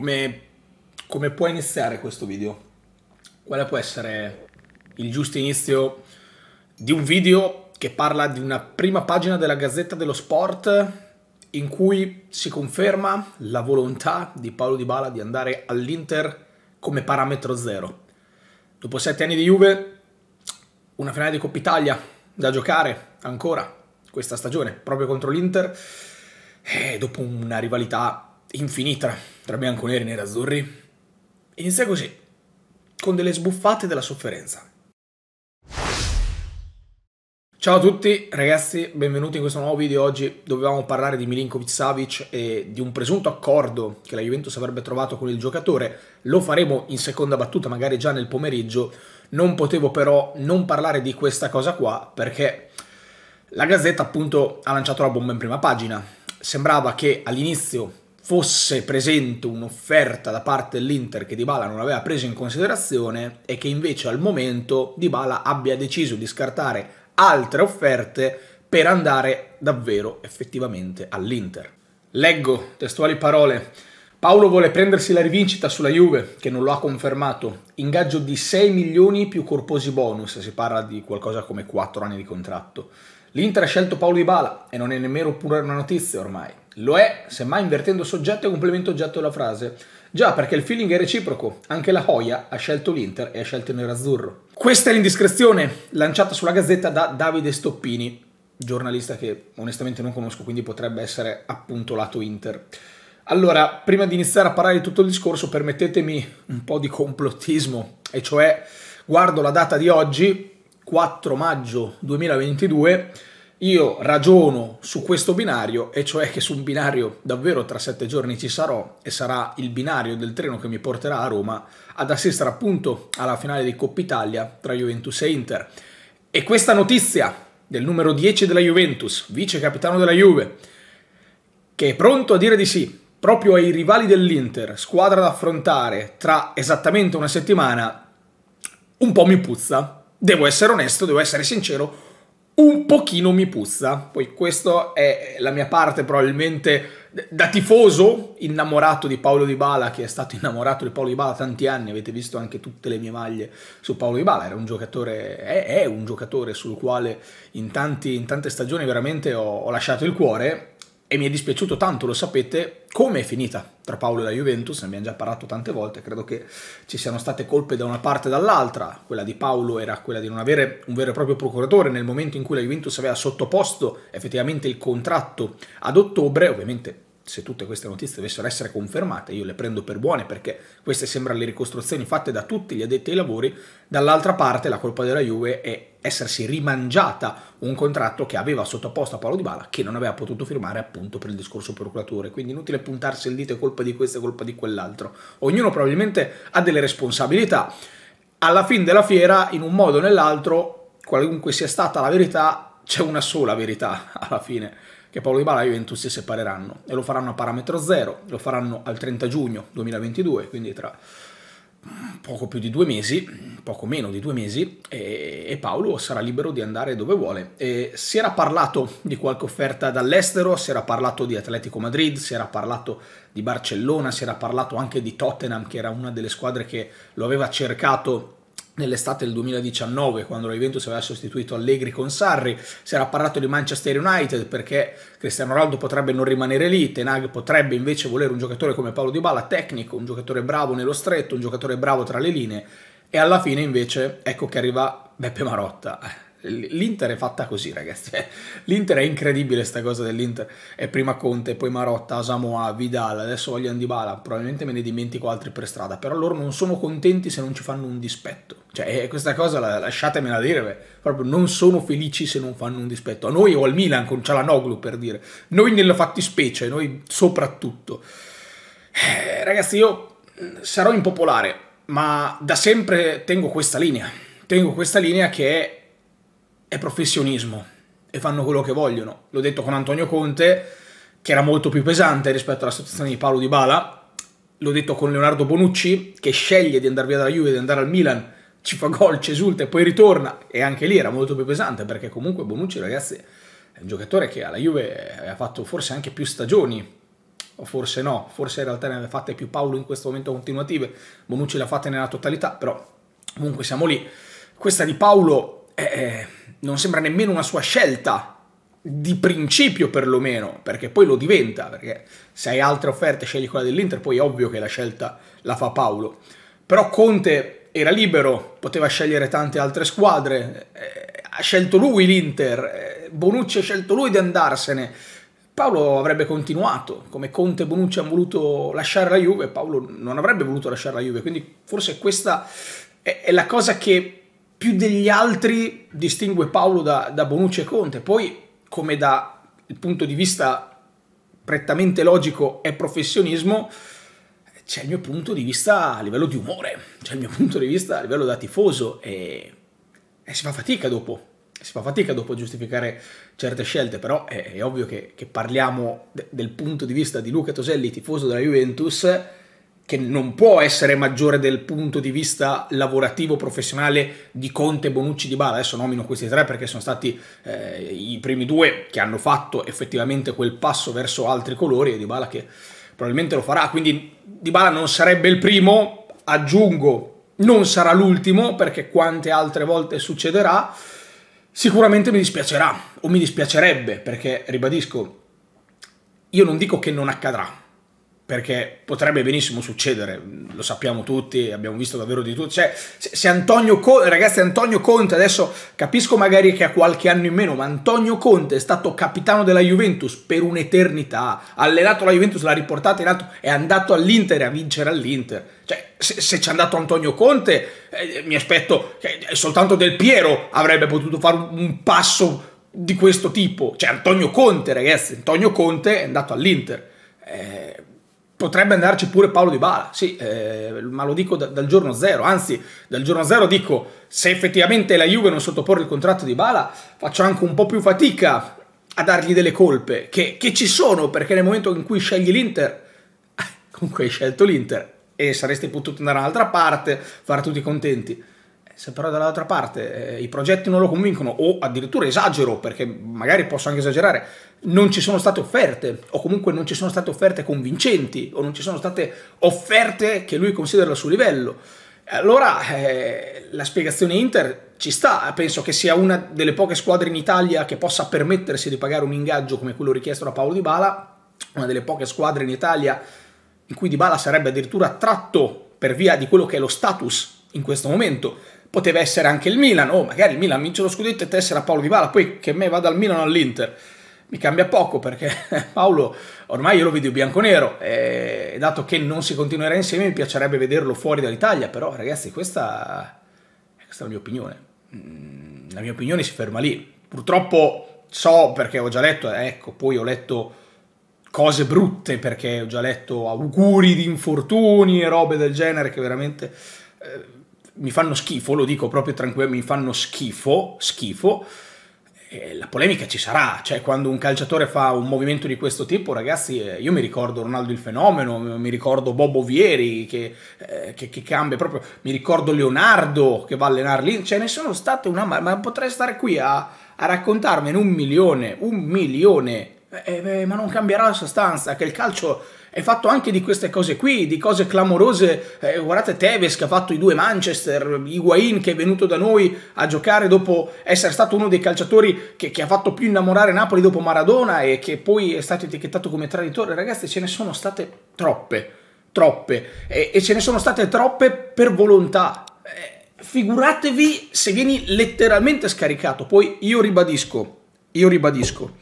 come, come può iniziare questo video? Quale può essere il giusto inizio di un video che parla di una prima pagina della Gazzetta dello Sport in cui si conferma la volontà di Paolo Di Bala di andare all'Inter come parametro zero. Dopo sette anni di Juve, una finale di Coppa Italia da giocare ancora questa stagione, proprio contro l'Inter, e dopo una rivalità infinita tra nero e azzurri. inizia così, con delle sbuffate della sofferenza. Ciao a tutti ragazzi, benvenuti in questo nuovo video. Oggi dovevamo parlare di Milinkovic Savic e di un presunto accordo che la Juventus avrebbe trovato con il giocatore. Lo faremo in seconda battuta, magari già nel pomeriggio. Non potevo però non parlare di questa cosa qua perché la Gazzetta appunto ha lanciato la bomba in prima pagina. Sembrava che all'inizio fosse presente un'offerta da parte dell'Inter che Dybala non aveva preso in considerazione e che invece al momento Dybala abbia deciso di scartare altre offerte per andare davvero effettivamente all'Inter. Leggo testuali parole. Paolo vuole prendersi la rivincita sulla Juve, che non lo ha confermato. Ingaggio di 6 milioni più corposi bonus, si parla di qualcosa come 4 anni di contratto. L'Inter ha scelto Paolo Dybala e non è nemmeno pure una notizia ormai. Lo è, semmai invertendo soggetto e complemento oggetto alla frase. Già, perché il feeling è reciproco. Anche la Hoya ha scelto l'Inter e ha scelto il nerazzurro. Questa è l'indiscrezione lanciata sulla Gazzetta da Davide Stoppini, giornalista che onestamente non conosco, quindi potrebbe essere appunto lato Inter. Allora, prima di iniziare a parlare di tutto il discorso, permettetemi un po' di complottismo, e cioè guardo la data di oggi, 4 maggio 2022, io ragiono su questo binario, e cioè che su un binario davvero tra sette giorni ci sarò, e sarà il binario del treno che mi porterà a Roma ad assistere appunto alla finale di Coppa Italia tra Juventus e Inter. E questa notizia del numero 10 della Juventus, vice capitano della Juve, che è pronto a dire di sì proprio ai rivali dell'Inter, squadra da affrontare tra esattamente una settimana, un po' mi puzza. Devo essere onesto, devo essere sincero, un pochino mi puzza. Poi questa è la mia parte probabilmente da tifoso innamorato di Paolo Di Bala, che è stato innamorato di Paolo Di Bala tanti anni, avete visto anche tutte le mie maglie su Paolo Di Bala, era un giocatore, è, è un giocatore sul quale in, tanti, in tante stagioni veramente ho, ho lasciato il cuore e mi è dispiaciuto tanto, lo sapete, come è finita tra Paolo e la Juventus, ne abbiamo già parlato tante volte, credo che ci siano state colpe da una parte e dall'altra, quella di Paolo era quella di non avere un vero e proprio procuratore nel momento in cui la Juventus aveva sottoposto effettivamente il contratto ad ottobre, ovviamente se tutte queste notizie dovessero essere confermate, io le prendo per buone perché queste sembrano le ricostruzioni fatte da tutti gli addetti ai lavori, dall'altra parte la colpa della Juve è essersi rimangiata un contratto che aveva sottoposto a Paolo Di Bala che non aveva potuto firmare appunto per il discorso procuratore, quindi inutile puntarsi il dito è colpa di questo e colpa di quell'altro. Ognuno probabilmente ha delle responsabilità. Alla fine della fiera, in un modo o nell'altro, qualunque sia stata la verità, c'è una sola verità alla fine che Paolo Di Bala e Juventus si separeranno e lo faranno a parametro zero, lo faranno al 30 giugno 2022, quindi tra poco più di due mesi, poco meno di due mesi, e, e Paolo sarà libero di andare dove vuole. E si era parlato di qualche offerta dall'estero, si era parlato di Atletico Madrid, si era parlato di Barcellona, si era parlato anche di Tottenham, che era una delle squadre che lo aveva cercato nell'estate del 2019 quando la Juventus aveva sostituito Allegri con Sarri si era parlato di Manchester United perché Cristiano Ronaldo potrebbe non rimanere lì Tenag potrebbe invece volere un giocatore come Paolo Di Bala tecnico, un giocatore bravo nello stretto un giocatore bravo tra le linee e alla fine invece ecco che arriva Beppe Marotta L'Inter è fatta così, ragazzi. Cioè, L'Inter è incredibile, sta cosa dell'Inter. È prima Conte, poi Marotta, Samoa, Vidal, adesso voglio Andibala. Probabilmente me ne dimentico altri per strada. Però loro non sono contenti se non ci fanno un dispetto. Cioè, eh, questa cosa la, lasciatemela dire, beh. proprio non sono felici se non fanno un dispetto. A noi o al Milan con Cialanoglu, per dire. Noi nella fattispecie, noi soprattutto. Eh, ragazzi, io mm, sarò impopolare, ma da sempre tengo questa linea. Tengo questa linea che è è professionismo e fanno quello che vogliono. L'ho detto con Antonio Conte, che era molto più pesante rispetto alla situazione di Paolo Di Bala. L'ho detto con Leonardo Bonucci, che sceglie di andare via dalla Juve, di andare al Milan, ci fa gol, ci esulta e poi ritorna. E anche lì era molto più pesante, perché comunque Bonucci, ragazzi, è un giocatore che alla Juve aveva fatto forse anche più stagioni o forse no, forse in realtà ne aveva fatte più Paolo in questo momento continuative, Bonucci l'ha fatta nella totalità, però comunque siamo lì. Questa di Paolo è, non sembra nemmeno una sua scelta di principio perlomeno, perché poi lo diventa, perché se hai altre offerte scegli quella dell'Inter, poi è ovvio che la scelta la fa Paolo. Però Conte era libero, poteva scegliere tante altre squadre, eh, ha scelto lui l'Inter, eh, Bonucci ha scelto lui di andarsene. Paolo avrebbe continuato, come Conte e Bonucci hanno voluto lasciare la Juve, Paolo non avrebbe voluto lasciare la Juve, quindi forse questa è, è la cosa che più degli altri distingue Paolo da, da Bonucci e Conte, poi come dal punto di vista prettamente logico e professionismo, c'è il mio punto di vista a livello di umore, c'è il mio punto di vista a livello da tifoso e, e si fa fatica dopo, si fa fatica dopo a giustificare certe scelte, però è, è ovvio che, che parliamo de, del punto di vista di Luca Toselli, tifoso della Juventus, che non può essere maggiore del punto di vista lavorativo, professionale di Conte, Bonucci, Di Bala. Adesso nomino questi tre perché sono stati eh, i primi due che hanno fatto effettivamente quel passo verso altri colori e Di Bala che probabilmente lo farà. Quindi Di Bala non sarebbe il primo, aggiungo, non sarà l'ultimo perché quante altre volte succederà. Sicuramente mi dispiacerà o mi dispiacerebbe perché, ribadisco, io non dico che non accadrà, perché potrebbe benissimo succedere, lo sappiamo tutti, abbiamo visto davvero di tutto. Cioè, se Antonio Conte, ragazzi, Antonio Conte, adesso capisco magari che ha qualche anno in meno, ma Antonio Conte è stato capitano della Juventus per un'eternità, ha allenato la Juventus, l'ha riportata in alto, è andato all'Inter a vincere all'Inter. Cioè, se, se c'è andato Antonio Conte, eh, mi aspetto che eh, soltanto Del Piero avrebbe potuto fare un passo di questo tipo. Cioè, Antonio Conte, ragazzi, Antonio Conte è andato all'Inter. Eh, potrebbe andarci pure Paolo Di Bala, sì, eh, ma lo dico da, dal giorno zero, anzi dal giorno zero dico se effettivamente la Juve non sottoporre il contratto di Bala faccio anche un po' più fatica a dargli delle colpe, che, che ci sono perché nel momento in cui scegli l'Inter, comunque hai scelto l'Inter e saresti potuto andare da un'altra parte, far tutti contenti. Se però dall'altra parte eh, i progetti non lo convincono o addirittura esagero, perché magari posso anche esagerare, non ci sono state offerte o comunque non ci sono state offerte convincenti o non ci sono state offerte che lui considera il suo livello, allora eh, la spiegazione Inter ci sta, penso che sia una delle poche squadre in Italia che possa permettersi di pagare un ingaggio come quello richiesto da Paolo Di Bala, una delle poche squadre in Italia in cui Di Bala sarebbe addirittura attratto per via di quello che è lo status in questo momento poteva essere anche il Milan, o oh, magari il Milan vince lo scudetto e tessera Paolo Di Bala, poi che me vada dal Milan all'Inter mi cambia poco perché Paolo ormai io lo vedo bianconero e eh, dato che non si continuerà insieme mi piacerebbe vederlo fuori dall'Italia, però ragazzi questa, questa è la mia opinione, mm, la mia opinione si ferma lì, purtroppo so perché ho già letto, eh, ecco poi ho letto cose brutte perché ho già letto auguri di infortuni e robe del genere che veramente eh, mi fanno schifo, lo dico proprio tranquillo, mi fanno schifo, schifo, eh, la polemica ci sarà, cioè quando un calciatore fa un movimento di questo tipo, ragazzi, eh, io mi ricordo Ronaldo il Fenomeno, mi ricordo Bobo Vieri che, eh, che, che cambia proprio, mi ricordo Leonardo che va a allenare lì, cioè ne sono state una, ma potrei stare qui a, a raccontarmene un milione, un milione, eh, eh, ma non cambierà la sostanza, che il calcio è fatto anche di queste cose qui, di cose clamorose. Eh, guardate Tevez che ha fatto i due Manchester, Higuain che è venuto da noi a giocare dopo essere stato uno dei calciatori che, che ha fatto più innamorare Napoli dopo Maradona e che poi è stato etichettato come traditore. Ragazzi, ce ne sono state troppe, troppe, e, e ce ne sono state troppe per volontà. Eh, figuratevi se vieni letteralmente scaricato. Poi io ribadisco, io ribadisco,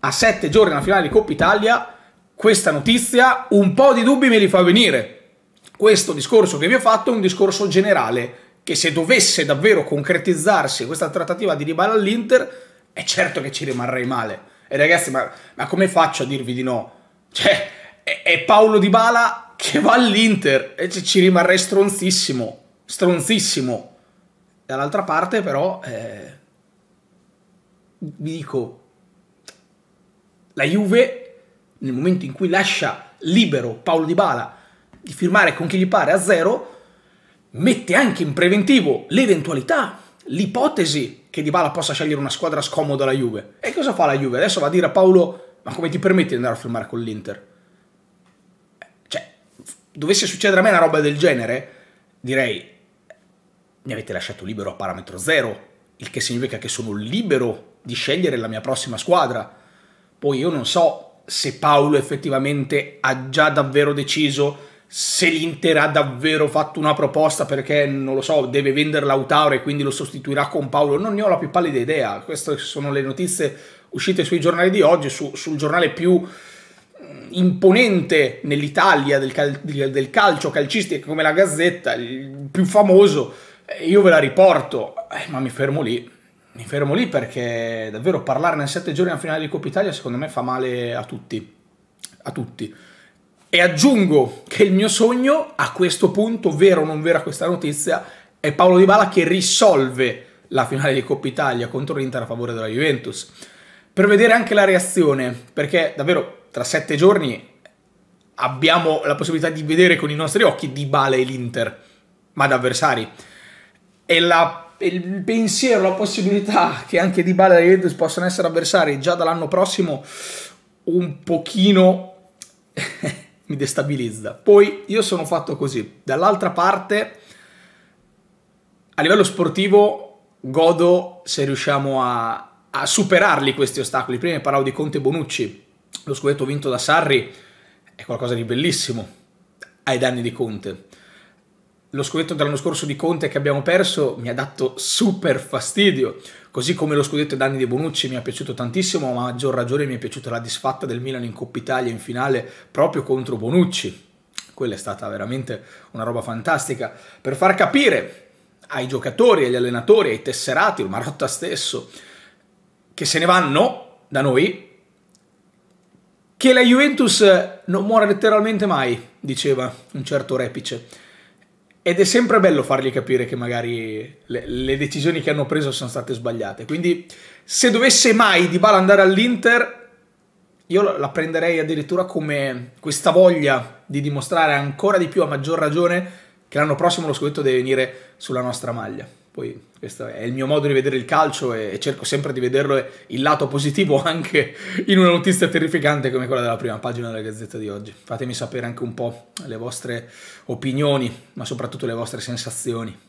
a sette giorni alla finale di Coppa Italia questa notizia un po' di dubbi me li fa venire. Questo discorso che vi ho fatto è un discorso generale che se dovesse davvero concretizzarsi questa trattativa di Dybala all'Inter è certo che ci rimarrei male. E ragazzi, ma, ma come faccio a dirvi di no? Cioè, è, è Paolo Dybala che va all'Inter e ci rimarrei stronzissimo, stronzissimo. Dall'altra parte però, eh, vi dico, la Juve nel momento in cui lascia libero Paolo Di Bala di firmare con chi gli pare a zero, mette anche in preventivo l'eventualità, l'ipotesi che Di Bala possa scegliere una squadra scomoda alla Juve. E cosa fa la Juve? Adesso va a dire a Paolo, ma come ti permetti di andare a firmare con l'Inter? Cioè, dovesse succedere a me una roba del genere, direi, mi avete lasciato libero a parametro zero, il che significa che sono libero di scegliere la mia prossima squadra. Poi io non so se Paolo effettivamente ha già davvero deciso se l'Inter ha davvero fatto una proposta perché non lo so, deve vendere Lautaro e quindi lo sostituirà con Paolo, non ne ho la più pallida idea. Queste sono le notizie uscite sui giornali di oggi, su, sul giornale più mm, imponente nell'Italia del, cal del, calcio calcistica come la Gazzetta, il più famoso. Eh, io ve la riporto, eh, ma mi fermo lì mi fermo lì perché davvero parlarne a sette giorni alla finale di Coppa Italia secondo me fa male a tutti, a tutti. E aggiungo che il mio sogno a questo punto, vero o non vera questa notizia, è Paolo Di Bala che risolve la finale di Coppa Italia contro l'Inter a favore della Juventus. Per vedere anche la reazione, perché davvero tra sette giorni abbiamo la possibilità di vedere con i nostri occhi Di Bala e l'Inter, ma da avversari. E la il pensiero, la possibilità che anche Di Bale e la Juventus possano essere avversari già dall'anno prossimo un pochino mi destabilizza. Poi io sono fatto così. Dall'altra parte, a livello sportivo, godo se riusciamo a, a superarli questi ostacoli. Prima parlavo di Conte Bonucci, lo scudetto vinto da Sarri è qualcosa di bellissimo ai danni di Conte lo scudetto dell'anno scorso di Conte che abbiamo perso mi ha dato super fastidio, così come lo scudetto d'anni di Bonucci mi è piaciuto tantissimo, ma a maggior ragione mi è piaciuta la disfatta del Milan in Coppa Italia in finale proprio contro Bonucci. Quella è stata veramente una roba fantastica per far capire ai giocatori, agli allenatori, ai tesserati, il Marotta stesso, che se ne vanno da noi, che la Juventus non muore letteralmente mai, diceva un certo Repice. Ed è sempre bello fargli capire che magari le, le, decisioni che hanno preso sono state sbagliate. Quindi se dovesse mai Dybala andare all'Inter, io la prenderei addirittura come questa voglia di dimostrare ancora di più, a maggior ragione, che l'anno prossimo lo scudetto deve venire sulla nostra maglia. Poi questo è il mio modo di vedere il calcio e cerco sempre di vederlo il lato positivo anche in una notizia terrificante come quella della prima pagina della Gazzetta di oggi. Fatemi sapere anche un po' le vostre opinioni, ma soprattutto le vostre sensazioni.